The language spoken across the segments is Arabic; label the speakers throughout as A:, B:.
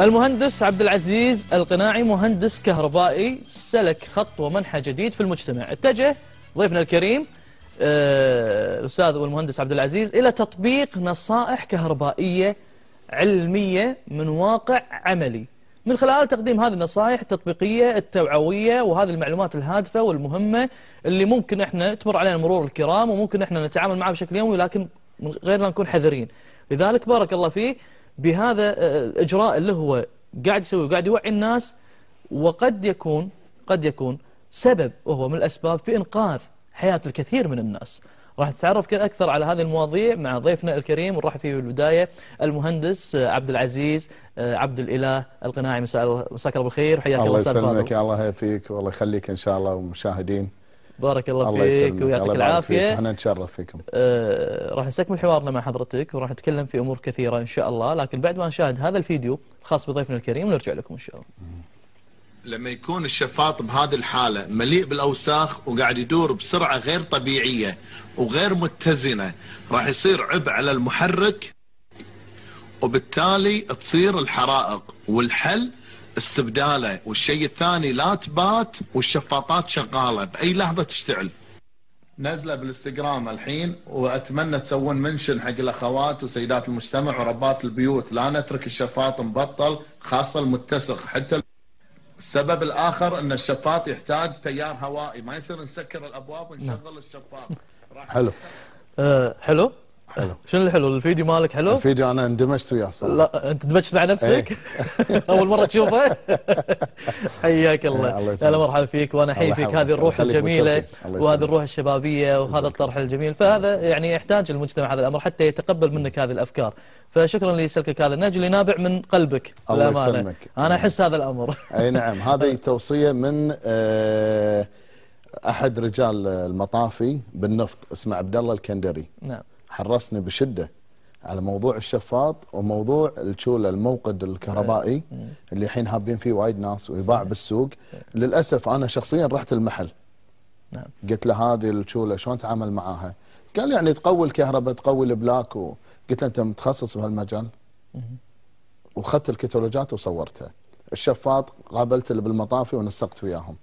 A: المهندس عبد العزيز القناعي مهندس كهربائي سلك خط ومنحى جديد في المجتمع اتجه ضيفنا الكريم آه، الأستاذ والمهندس عبد العزيز إلى تطبيق نصائح كهربائية علمية من واقع عملي من خلال تقديم هذه النصائح التطبيقية التوعوية وهذه المعلومات الهادفة والمهمة اللي ممكن احنا تمر علينا مرور الكرام وممكن احنا نتعامل معها بشكل يومي لكن من غير لا نكون حذرين لذلك بارك الله فيه بهذا آه، الإجراء اللي هو قاعد يسويه وقاعد يوعي الناس وقد يكون قد يكون سبب وهو من الأسباب في إنقاذ حياة الكثير من الناس راح نتعرف أكثر على هذه المواضيع مع ضيفنا الكريم ونرحب فيه بالبداية المهندس آه، عبد العزيز آه، عبد الإله القناعي مساك الله بالخير وحياك الله الله يسلمك
B: الله يعافيك والله يخليك إن شاء الله ومشاهدين
A: بارك الله, الله فيك ويعطيك العافيه احنا نتشرف فيكم آه راح نستكمل حوارنا مع حضرتك وراح نتكلم في امور كثيره ان شاء الله لكن بعد ما نشاهد هذا الفيديو الخاص بضيفنا الكريم نرجع لكم ان شاء الله
B: لما يكون الشفاط بهذه الحالة مليء بالأوساخ وقاعد يدور بسرعة غير طبيعية وغير متزنة راح يصير عبء على المحرك وبالتالي تصير الحرائق والحل استبداله والشيء الثاني لا تبات والشفاطات شغاله باي لحظه تشتعل نزله بالانستغرام الحين واتمنى تسوون منشن حق الاخوات وسيدات المجتمع وربات البيوت لا نترك الشفاط مبطل خاصه المتسخ حتى السبب الاخر ان الشفاط يحتاج تيار هوائي ما يصير نسكر الابواب ونشغل نعم. الشفاط
A: حلو آه، حلو حلو شنو الحلو الفيديو مالك حلو الفيديو انا اندمجت وياه صراحه لا انت اندمجت مع نفسك إيه. اول مره تشوفه حياك الله اهلا مرحبا فيك وانا احيي فيك هذه الروح الجميله وهذه الروح الشبابيه وهذا الطرح الجميل فهذا يعني يحتاج المجتمع هذا الامر حتى يتقبل منك هذه الافكار فشكرا لسلكك هذا النهج اللي نابع من قلبك الله يسلمك انا احس هذا الامر
B: اي نعم هذه توصيه من آه، احد رجال المطافي بالنفط اسمه عبد الله الكندري نعم حرصني بشده على موضوع الشفاط وموضوع الشولة الموقد الكهربائي إيه. إيه. اللي الحين هابين فيه وايد ناس ويباع بالسوق للأسف أنا شخصيا رحت المحل نعم. قلت له هذه الشولة شلون تعامل معاها قال يعني تقوي الكهرباء تقوي البلاك و... قلت له أنت متخصص بهالمجال وخذت الكتالوجات وصورتها الشفاط قابلت اللي بالمطافي ونسقت وياهم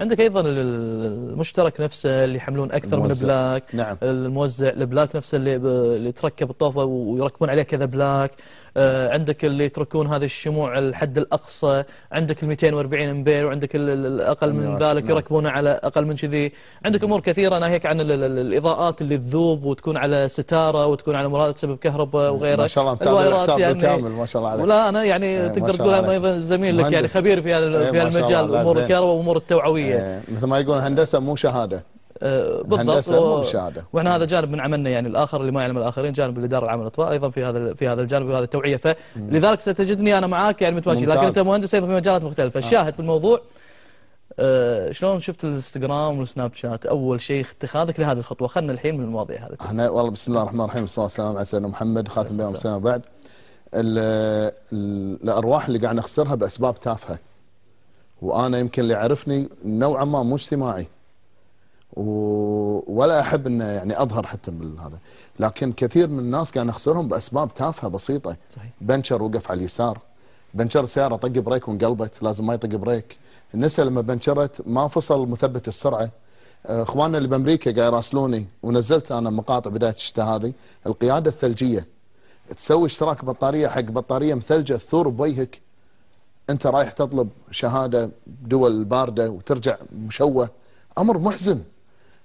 A: عندك أيضا المشترك نفسه اللي يحملون أكثر الموزع. من بلاك نعم. الموزع البلاك نفسه اللي, اللي تركب الطوفة ويركبون عليه كذا بلاك آه، عندك اللي يتركون هذه الشموع الحد الأقصى عندك ال 240 أمبير وعندك الأقل من ذلك نعم. يركبون على أقل من كذي عندك أمور كثيرة ناهيك عن الإضاءات اللي تذوب وتكون على ستارة وتكون على مراد تسبب كهرباء وغيره ما شاء الله متابع الحساب يعني بالكامل ما شاء الله عليك ولا أنا يعني إيه، تقدر تقول أيضا زميل لك يعني خبير في هذا إيه، المجال أمور الكهرباء
B: وأمور التوعوية العمليه آه، مثل ما يقول هندسه مو شهاده آه، بالضبط شهاده
A: واحنا هذا جانب من عملنا يعني الاخر اللي ما يعلم الاخرين جانب الاداره العامه للاطفاء ايضا في هذا في هذا الجانب وهذا التوعيه فلذلك ستجدني انا معاك يعني متواجد لكن انت مهندس ايضا في مجالات مختلفه آه. الشاهد في الموضوع أه شلون شفت الانستغرام والسناب شات اول شيء اتخاذك لهذه الخطوه خلنا الحين من المواضيع هذه
B: احنا والله بسم الله الرحمن الرحيم والصلاه والسلام على سيدنا محمد خاتم الانبياء وبعد الارواح اللي قاعد نخسرها باسباب تافهه وانا يمكن اللي عرفني نوعا ما مو اجتماعي ولا احب انه يعني اظهر حتى هذا لكن كثير من الناس قاعد نخسرهم باسباب تافهه بسيطه صحيح. بنشر وقف على اليسار بنشر سياره طق بريك وانقلبت لازم ما يطق بريك النساء لما بنشرت ما فصل مثبت السرعه اخواننا اللي بامريكا قاعد يراسلوني ونزلت انا مقاطع بدايه الشتاء هذه القياده الثلجيه تسوي اشتراك بطاريه حق بطاريه مثلجه تثور بوجهك انت رايح تطلب شهاده دول بارده وترجع مشوه امر محزن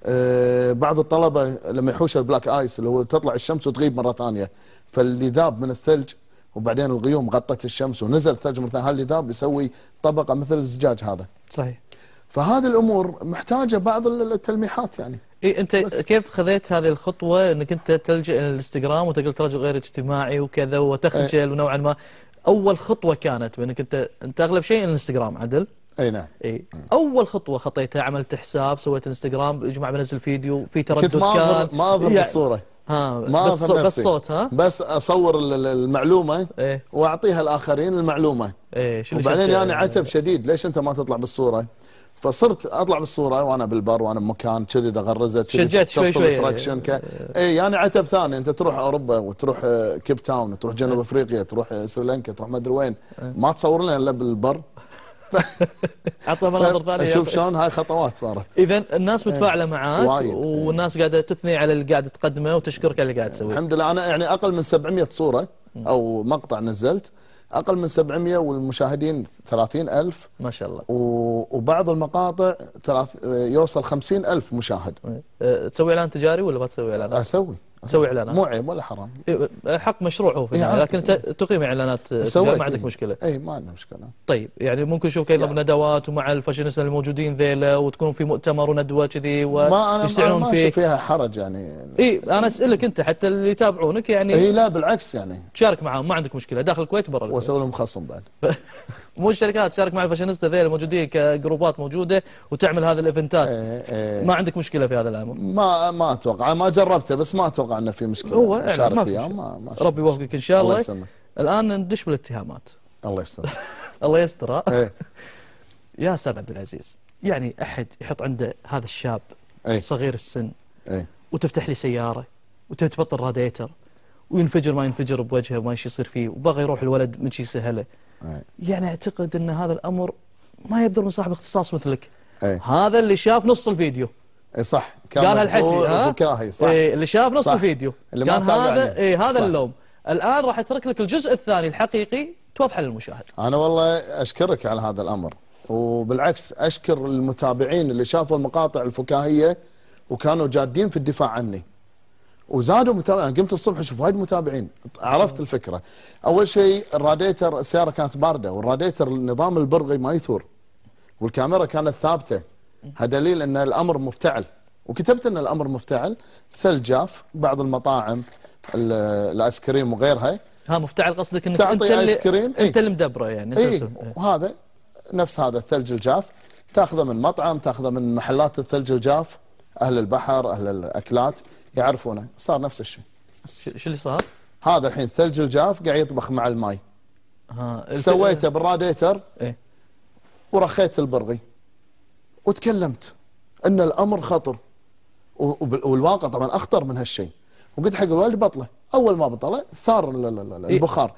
B: أه بعض الطلبه لما يحوش البلاك ايس اللي هو تطلع الشمس وتغيب مره ثانيه فاللي ذاب من الثلج وبعدين الغيوم غطت الشمس ونزل ثلج مره ثانيه اللي ذاب يسوي طبقه مثل الزجاج هذا صحيح فهذه الامور محتاجه بعض التلميحات يعني
A: إيه انت بس. كيف خذيت هذه الخطوه انك انت تلجا للانستغرام وتقول رجل غير اجتماعي وكذا وتخجل ايه. ونوعا ما اول خطوه كانت بانك انت انت اغلب شيء الانستغرام عدل اي نعم اي اول خطوه خطيتها عملت حساب سويت انستغرام يا جماعه بنزل فيديو في تردد كنت ما أظهر كان ما اظهر يعني بالصوره ها ما بس نفسي. بس صوت ها
B: بس اصور المعلومه إيه؟ واعطيها الاخرين المعلومه
A: إيه شنو وبعدين انا يعني عتب
B: شديد ليش انت ما تطلع بالصوره فصرت اطلع بالصوره وانا بالبر وانا بمكان كذي اذا غرزت شجعت شوي شوي تراكشن إيه. ك... اي يعني عتب ثاني انت تروح اوروبا وتروح آه، كيب تاون وتروح إيه. جنوب افريقيا تروح آه، سريلانكا تروح ما ادري وين إيه. ما تصور لنا الا بالبر
A: عطى مناظر ثانيه شوف شلون هاي خطوات صارت اذا الناس متفاعله معاك وايد. والناس قاعده تثني على اللي قاعد تقدمه وتشكرك على اللي قاعد تسويه الحمد لله انا يعني اقل من 700 صوره او
B: مقطع نزلت اقل من 700 والمشاهدين 30000 ما شاء الله وبعض المقاطع ثلاث يوصل 50000 مشاهد
A: إيه، تسوي اعلان تجاري ولا ما تسوي اعلان؟ اسوي تسوي اعلانات مو عيب ولا حرام إيه، حق مشروع هو في يعني لكن انت تقيم اعلانات ما عندك إيه. مشكله
B: اي ما عندنا مشكله
A: طيب يعني ممكن نشوفك ايضا ندوات ومع الفاشينيستا الموجودين ذيلا وتكون في مؤتمر وندوه كذي فيه ما انا ما فيها حرج يعني اي انا اسالك انت حتى اللي يتابعونك يعني اي لا بالعكس يعني تشارك معاهم ما عندك مشكله داخل الكويت برا واسوي لهم خصم بعد مو الشركات تشارك مع الفاشينيستا ذي الموجودين كجروبات موجوده وتعمل هذه الايفنتات إيه إيه ما عندك مشكله في هذا الامر ما ما
B: اتوقع ما جربته بس ما اتوقع انه في مشكله هو يعني ما في ما ما ربي
A: يوفقك ان شاء الله, الله يسلمك الان ندش بالاتهامات الله يستر الله يستر إيه. يا استاذ عبد العزيز يعني احد يحط عنده هذا الشاب إيه؟ صغير السن إيه؟ وتفتح لي سياره وتبطل راديتر وينفجر ما ينفجر بوجهه وما يصير فيه وبغى يروح الولد من شيء سهله يعني اعتقد ان هذا الامر ما يبدو من صاحب اختصاص مثلك أي. هذا اللي شاف نص الفيديو اي صح قال هالحكي ها فكاهي صح إيه اللي شاف نص صح. الفيديو اللي كان هذا يعني. اي هذا صح. اللوم الان راح اترك لك الجزء الثاني الحقيقي توضحه للمشاهد
B: انا والله اشكرك على هذا الامر وبالعكس اشكر المتابعين اللي شافوا المقاطع الفكاهيه وكانوا جادين في الدفاع عني وزادوا متابعين قمت الصبح اشوف وايد متابعين عرفت الفكره اول شيء الراديتر السياره كانت بارده والراديتر النظام البرغي ما يثور والكاميرا كانت ثابته هذا دليل ان الامر مفتعل وكتبت ان الامر مفتعل مثل جاف بعض المطاعم الايس كريم وغيرها
A: ها مفتعل قصدك انك تعطي انت ايس كريم إيه. انت ايه اللي مدبره يعني إيه. ايه؟
B: وهذا نفس هذا الثلج الجاف تاخذه من مطعم تاخذه من محلات الثلج الجاف اهل البحر اهل الاكلات يعرفونه صار نفس الشيء شو اللي صار؟ هذا الحين الثلج الجاف قاعد يطبخ مع الماي ها سويته بالراديتر ايه ورخيت البرغي وتكلمت ان الامر خطر والواقع طبعا اخطر من هالشيء وقلت حق الوالد بطله اول ما بطله ثار إيه. البخار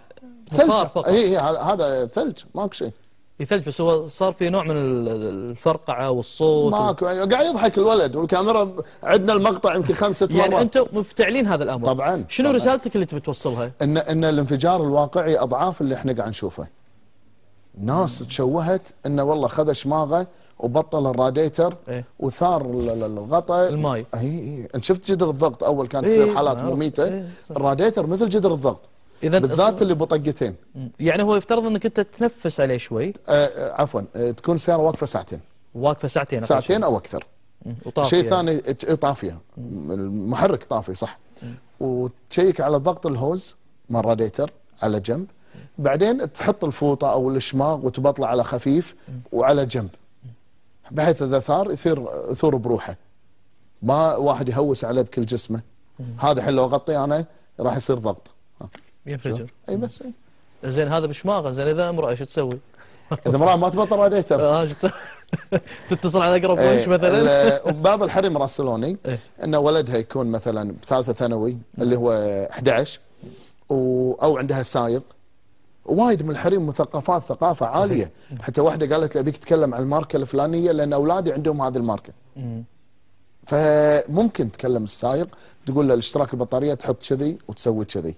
A: ثلج اي إيه، هذا ثلج ماكو شيء يثلج بس هو صار في نوع من الفرقعه والصوت ماكو و... يعني قاعد يضحك
B: الولد والكاميرا عندنا المقطع يمكن خمسة مرات يعني انتم
A: مفتعلين هذا الامر
B: طبعا شنو طبعًا. رسالتك اللي تبي توصلها؟ ان ان الانفجار الواقعي اضعاف اللي احنا قاعد نشوفه. ناس تشوهت انه والله خذ شماغه وبطل الراديتر ايه؟ وثار الغطاء الماي اي اي شفت جدر الضغط اول كانت تصير ايه؟ حالات مميته ايه؟ الراديتر مثل جدر الضغط اذا بالذات اللي بطقتين يعني هو يفترض انك انت تنفس عليه شوي آه, آه، عفوا آه، تكون السياره واقفه ساعتين
A: واقفه ساعتين ساعتين او اكثر وطافيه شيء ثاني
B: إيه، طافيه المحرك طافي صح وتشيك على ضغط الهوز من راديتر على جنب بعدين تحط الفوطه او الشماغ وتبطل على خفيف وعلى جنب بحيث اذا ثار يثير ثور بروحه ما واحد يهوس عليه بكل جسمه هذا الحين لو غطي انا راح يصير ضغط
A: ينفجر اي بس زين هذا بشماغه زين اذا امراه شو تسوي؟ اذا امراه ما تبطل راديتر اه ايش تسوي؟ تتصل على اقرب ونش مثلا بعض الحريم راسلوني ان ولدها
B: يكون مثلا بثالثه ثانوي اللي هو 11 او عندها سايق وايد من الحريم مثقفات ثقافه عاليه حتى واحده قالت لي ابيك تتكلم عن الماركه الفلانيه لان اولادي عندهم هذه الماركه فممكن تكلم السايق تقول له الاشتراك البطاريه تحط كذي وتسوي كذي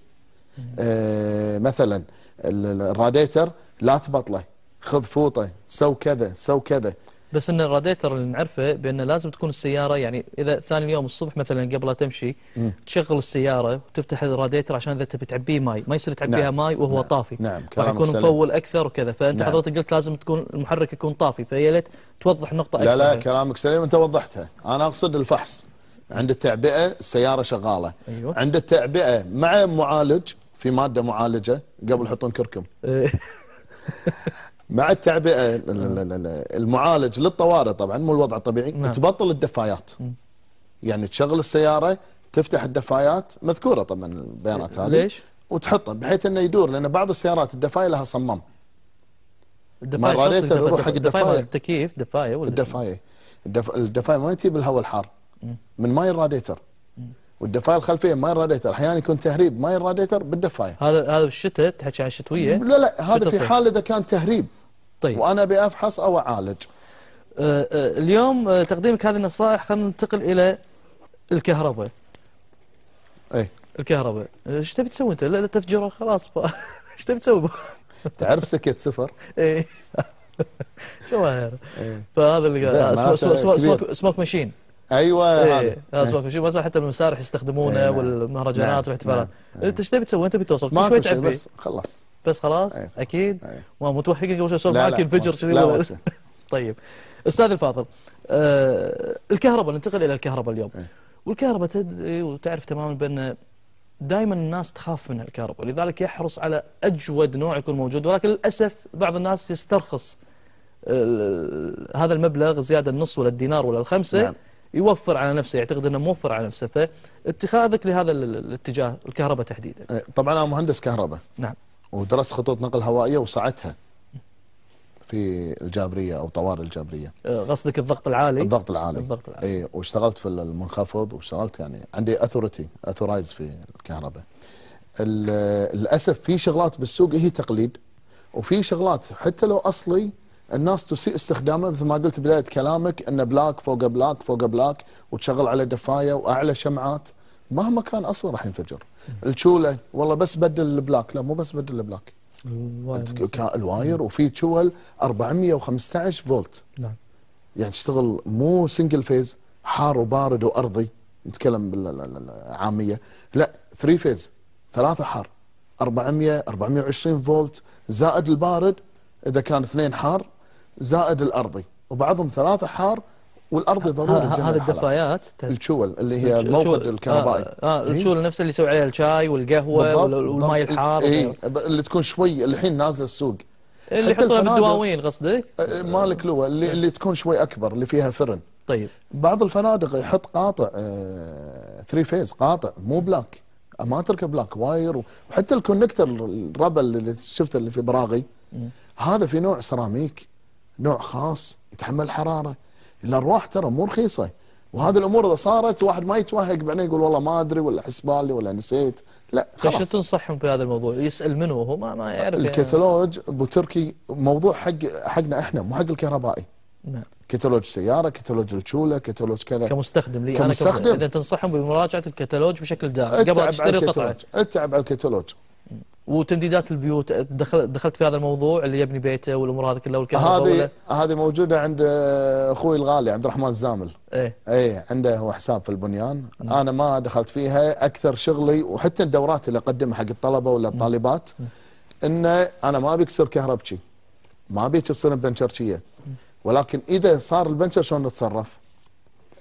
B: آه، مثلا الراديتر لا تبطله خذ فوطه سو كذا سو كذا
A: بس ان الراديتر اللي نعرفه بانه لازم تكون السياره يعني اذا ثاني يوم الصبح مثلا قبل لا تمشي م. تشغل السياره وتفتح الراديتر عشان اذا تبي تعبيه ماي ما يصير تعبيها نعم. ماي وهو نعم. طافي نعم راح يكون مفول اكثر وكذا فانت نعم. حضرتك قلت لازم تكون المحرك يكون طافي فيا ليت توضح نقطه اكثر لا لا
B: كلامك سليم انت وضحتها انا اقصد الفحص عند التعبئه السياره شغاله أيوه. عند التعبئه مع معالج في ماده معالجه قبل يحطون كركم إيه. مع التعبئه المعالج للطوارئ طبعا مو الوضع الطبيعي نعم. تبطل الدفايات يعني تشغل السياره تفتح الدفايات مذكوره طبعا البيانات هذه ليش؟ وتحطه بحيث انه يدور لان بعض السيارات الدفايه لها صمام
A: الدفايه مره ليت يروح حق الدفايه التكييف
B: دفايه ولا الدفايه الدفايه ما تجيب الهواء الحار من ماي الراديتر والدفايه الخلفيه ماين راديتر احيانا يكون تهريب ماين راديتر بالدفايه
A: هذا هذا بالشتاء تحكي عن الشتويه لا لا هذا في حال اذا كان تهريب طيب وانا ابي افحص او اعالج أه، أه، اليوم أه، تقديمك هذه النصائح خلينا ننتقل الى الكهرباء اي الكهرباء ايش تبي تسوي انت لا تفجر خلاص ايش تبي تسوي تعرف سكت صفر اي شو هذا إيه. فهذا اللي سموك ماشين ايوه إيه. هذا إيه. شيء مثلا حتى بالمسارح يستخدمونه إيه نعم. والمهرجانات نعم، والاحتفالات انت ايش تبي تسوي انت بتوصل توصل شوي تعبي بس خلاص بس خلاص أيه. اكيد أيه. ما متوهق قبل شوي اسولف معك ينفجر كذي طيب استاذ الفاضل آه الكهرباء ننتقل الى الكهرباء اليوم أيه. والكهرباء تدري وتعرف تماما بان دائما الناس تخاف من الكهرباء لذلك يحرص على اجود نوع يكون موجود ولكن للاسف بعض الناس يسترخص آه، هذا المبلغ زياده النص ولا الدينار ولا الخمسه نعم. يوفر على نفسه يعتقد انه موفر على نفسه فاتخاذك لهذا الاتجاه الكهرباء تحديدا أه، طبعا انا مهندس كهرباء نعم
B: ودرست خطوط نقل هوائيه وساعتها في الجابريه او طوارئ الجابريه أه، قصدك الضغط العالي الضغط العالي الضغط العالي اي واشتغلت في المنخفض واشتغلت يعني عندي اثورتي اثورايز في الكهرباء للاسف في شغلات بالسوق هي تقليد وفي شغلات حتى لو اصلي الناس تسيء استخدامه مثل ما قلت بدايه كلامك ان بلاك فوق بلاك فوق بلاك وتشغل على دفايه واعلى شمعات مهما كان اصلا راح ينفجر التشوله والله بس بدل البلاك لا مو بس بدل البلاك الواير وفي تشول 415 فولت نعم يعني تشتغل مو سنجل فيز حار وبارد وارضي نتكلم بالعاميه لا ثري فيز ثلاثه حار 400 420 فولت زائد البارد اذا كان اثنين حار زائد الارضي وبعضهم ثلاثه حار والارضي ضروري هذه الدفايات الشول اللي هي الموقد الكهربائي اه,
A: آه الشول إيه؟ نفسه اللي يسوي عليها الشاي والقهوه والماي الحار اي اللي تكون شوي الحين نازله السوق اللي يحطونها بالدواوين
B: قصدك؟ مالك لو اللي, اللي تكون شوي اكبر اللي فيها فرن طيب بعض الفنادق يحط قاطع ثري آه، فيز قاطع مو بلاك ما تركب بلاك واير وحتى الكونكتر الربل اللي شفته اللي في براغي هذا في نوع سيراميك نوع خاص يتحمل الحراره الارواح ترى مو رخيصه وهذه الامور اذا صارت واحد ما يتوهق بعدين يقول والله ما ادري ولا حسبالي ولا نسيت لا طيب، خلاص
A: شو تنصحهم في هذا الموضوع يسال منو هو ما ما يعرف يعني. الكتالوج
B: ابو تركي موضوع حق حقنا احنا مو حق الكهربائي نعم كتالوج سياره كتالوج الشولة كتالوج كذا كمستخدم لي كمستخدم انا كمستخدم
A: اذا تنصحهم بمراجعه الكتالوج بشكل دائم قبل تشتري القطعه اتعب على الكتالوج وتمديدات البيوت دخل دخلت في هذا الموضوع اللي يبني بيته والامور هذه كلها والكهرباء هذه هذه موجوده عند
B: اخوي الغالي عبد الرحمن الزامل ايه ايه عنده هو حساب في البنيان م. انا ما دخلت فيها اكثر شغلي وحتى الدورات اللي اقدمها حق الطلبه ولا الطالبات انه انا ما ابيك تصير كهربتي ما ابي تصير بنشرتيه ولكن اذا صار البنشر شلون نتصرف؟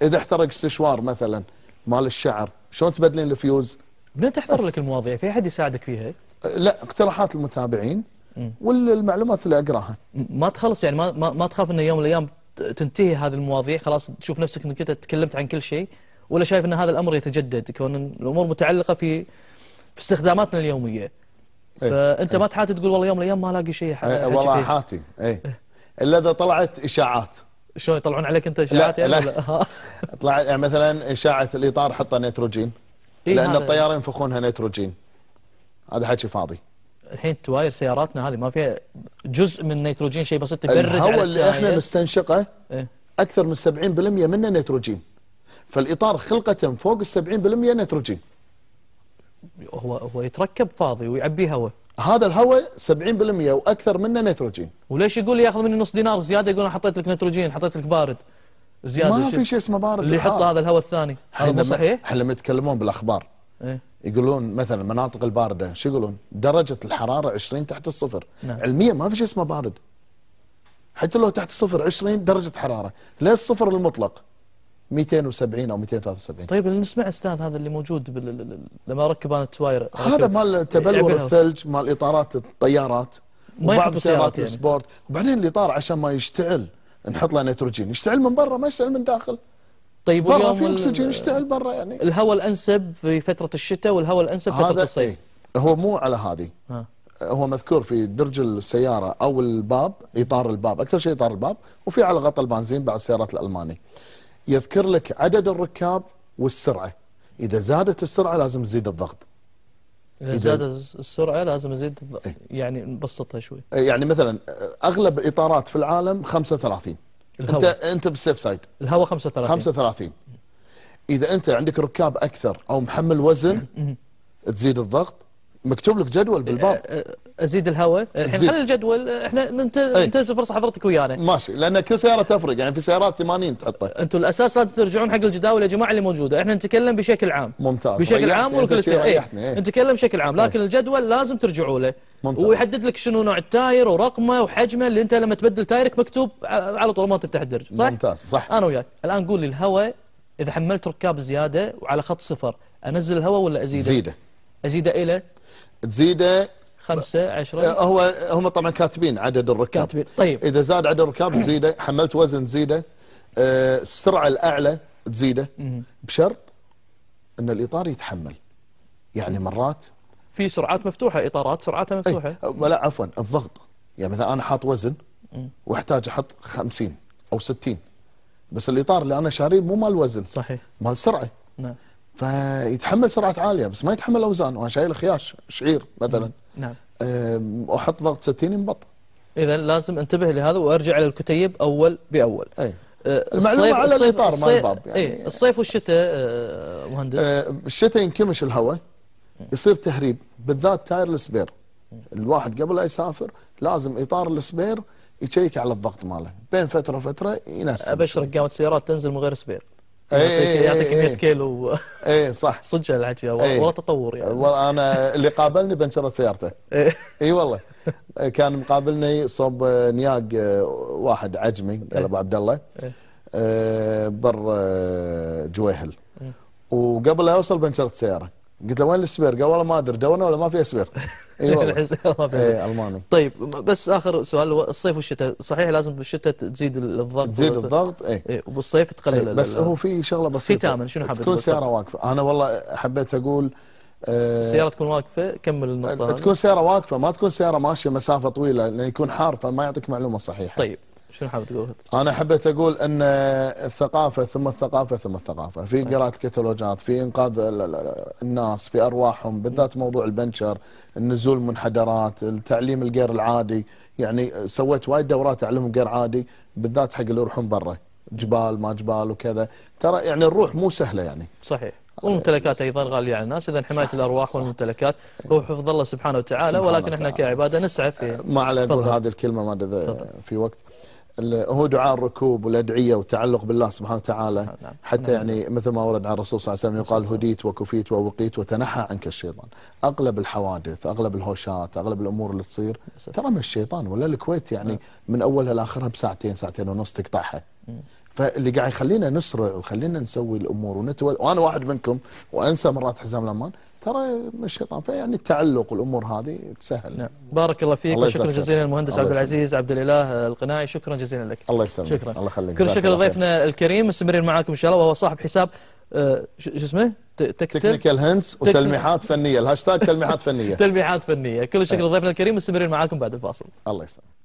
B: اذا احترق استشوار مثلا مال الشعر شلون تبدلين الفيوز؟ من تحضر لك المواضيع؟ في احد يساعدك فيها؟ لا اقتراحات المتابعين والمعلومات اللي اقراها
A: ما تخلص يعني ما ما, تخاف انه يوم من الايام تنتهي هذه المواضيع خلاص تشوف نفسك انك انت تكلمت عن كل شيء ولا شايف ان هذا الامر يتجدد كون الامور متعلقه في في استخداماتنا اليوميه ايه فانت ايه ما تحاتي تقول والله يوم من الايام ما الاقي شيء ايه والله
B: حاتي اي إيه. الا اذا طلعت اشاعات
A: شلون يطلعون عليك انت اشاعات لا يعني لا آه.
B: طلعت يعني مثلا اشاعه الاطار حطه نيتروجين إيه، لان الطياره ينفخونها نيتروجين هذا حكي فاضي
A: الحين تواير سياراتنا هذه ما فيها جزء من نيتروجين شيء بسيط يبرد الهواء اللي احنا
B: نستنشقه إيه؟ اكثر من 70% منه نيتروجين فالاطار خلقه فوق ال 70% نيتروجين
A: هو هو يتركب فاضي ويعبيه هواء هذا الهواء
B: 70% واكثر منه نيتروجين
A: وليش يقول لي ياخذ مني نص دينار زياده يقول انا حطيت لك نيتروجين حطيت لك بارد زياده ما في شيء اسمه بارد اللي يحط هذا الهواء الثاني هذا مو صحيح
B: احنا لما يتكلمون بالاخبار إيه؟ يقولون مثلا المناطق البارده شو يقولون؟ درجه الحراره 20 تحت الصفر نعم. علميا ما في شيء اسمه بارد حتى لو تحت الصفر 20 درجه حراره ليه الصفر المطلق 270 او 273 طيب اللي نسمع استاذ هذا
A: اللي موجود بال... لما اركب انا التواير هذا مال تبلور الثلج
B: مال اطارات الطيارات وبعض سيارات يعني. السبورت وبعدين الاطار عشان ما يشتعل نحط له
A: نيتروجين يشتعل
B: من برا ما يشتعل من داخل طيب برا في اكسجين يشتغل برا يعني
A: الهواء الانسب في فتره الشتاء والهواء الانسب في فتره الصيف إيه هو مو على هذه هو
B: مذكور في درج السياره او الباب اطار الباب اكثر شيء اطار الباب وفي على غطاء البنزين بعد السيارات الالماني يذكر لك عدد الركاب والسرعه اذا زادت السرعه لازم تزيد الضغط
A: إذا زادت السرعة لازم أزيد إيه. يعني نبسطها شوي
B: إيه، يعني مثلا أغلب إطارات في العالم 35 انت انت بالسيف سايد الهواء 35 35 اذا انت عندك ركاب اكثر او محمل وزن تزيد الضغط مكتوب لك جدول بالباب
A: ازيد الهواء الحين خلي الجدول احنا ننتهز الفرصه حضرتك ويانا ماشي لان كل سياره تفرق يعني في سيارات 80 تحطه انتم الاساس لازم ترجعون حق الجداول يا جماعه اللي موجوده احنا نتكلم بشكل عام ممتاز بشكل عام وكل سياره ايه. ايه. نتكلم بشكل عام إيه. لكن ايه. الجدول لازم ترجعوا له ممتاز. ويحدد لك شنو نوع التاير ورقمه وحجمه اللي انت لما تبدل تايرك مكتوب على طول ما تفتح الدرج صح ممتاز صح انا وياك الان قول لي الهواء اذا حملت ركاب زياده وعلى خط صفر انزل الهواء ولا ازيده زيده ازيده الى تزيده خمسة
B: عشرة آه، هو هم طبعا كاتبين عدد الركاب كاتبين طيب إذا زاد عدد الركاب تزيده حملت وزن تزيده آه، السرعة الأعلى تزيده بشرط أن الإطار يتحمل يعني مرات
A: في سرعات مفتوحة إطارات سرعاتها مفتوحة
B: لا عفوا الضغط يعني مثلا أنا حاط وزن واحتاج أحط 50 أو 60 بس الإطار اللي أنا شاريه مو مال وزن صحيح مال سرعة نعم فيتحمل سرعات عاليه بس ما يتحمل اوزان وانا شايل خياش شعير مثلا نعم, نعم.
A: واحط ضغط 60 ينبط اذا لازم انتبه لهذا وارجع للكتيب اول باول اي أه، المعلومه على الاطار مال الباب إيه، يعني الصيف والشتاء أه، مهندس أه،
B: الشتاء ينكمش الهواء يصير تهريب بالذات تاير السبير الواحد قبل لا يسافر لازم اطار السبير يشيك على الضغط ماله بين فتره وفتره
A: ينسى ابشرك قامت سيارات تنزل من غير سبير يعطيك 100 إيه، إيه، إيه. كيلو اي صح صدق العجيه والله تطور يعني والله انا اللي قابلني
B: بنشرت سيارته اي والله كان مقابلني صوب نياق آه، واحد عجمي قال ابو عبد الله آه، بر آه، جويهل وقبل لا اوصل بنشرت سياره قلت له وين السبير؟ قال والله ما ادري دونه ولا ما في سبير اي والله
A: اي الماني طيب بس اخر سؤال الصيف والشتاء صحيح لازم بالشتاء تزيد الضغط تزيد الضغط اي وبالصيف تقلل بس هو في شغله بسيطه في تامن شنو حبيت تكون سياره واقفه انا والله
B: حبيت اقول آه، السياره
A: تكون واقفه كمل النقطه تكون
B: سياره واقفه ما تكون سياره ماشيه مسافه طويله لان يكون حار فما يعطيك معلومه صحيحه طيب شنو حاب تقول؟ انا حبيت اقول ان الثقافه ثم الثقافه ثم الثقافه، في قراءه الكتالوجات، في انقاذ الناس، في ارواحهم، بالذات موضوع البنشر، النزول المنحدرات، التعليم الغير العادي، يعني سويت وايد دورات تعليم غير عادي بالذات حق اللي يروحون برا، جبال ما جبال وكذا، ترى يعني الروح مو سهله يعني.
A: صحيح. والممتلكات ايضا غاليه على الناس اذا حمايه الارواح والممتلكات هو حفظ الله سبحانه وتعالى سبحانه ولكن احنا كعباده نسعى في ما على اقول هذه
B: الكلمه ما في وقت هو دعاء الركوب والادعيه والتعلق بالله سبحانه وتعالى حتى يعني نعم. مثل ما ورد عن الرسول صلى الله عليه وسلم يقال هديت وكفيت ووقيت وتنحى عنك الشيطان اغلب الحوادث اغلب الهوشات اغلب الامور اللي تصير ترى من الشيطان ولا الكويت يعني نعم. من اولها لاخرها بساعتين ساعتين ونص تقطعها فاللي قاعد يخلينا نسرع ويخلينا نسوي الامور ونتول وانا واحد منكم وانسى
A: مرات حزام الامان
B: ترى من الشيطان فيعني التعلق والامور هذه تسهل نعم.
A: بارك الله فيك الله شكرا جزيلا للمهندس عبد العزيز عبد الاله القناعي شكرا جزيلا لك الله يسلمك شكرا الله يخليك كل شكر لضيفنا الكريم مستمرين معاكم ان شاء الله وهو صاحب حساب آه شو اسمه تكتب تكنيكال هنتس وتلميحات فنيه الهاشتاج تلميحات فنيه تلميحات فنيه كل شكر إيه. لضيفنا الكريم مستمرين معاكم بعد الفاصل الله يسلمك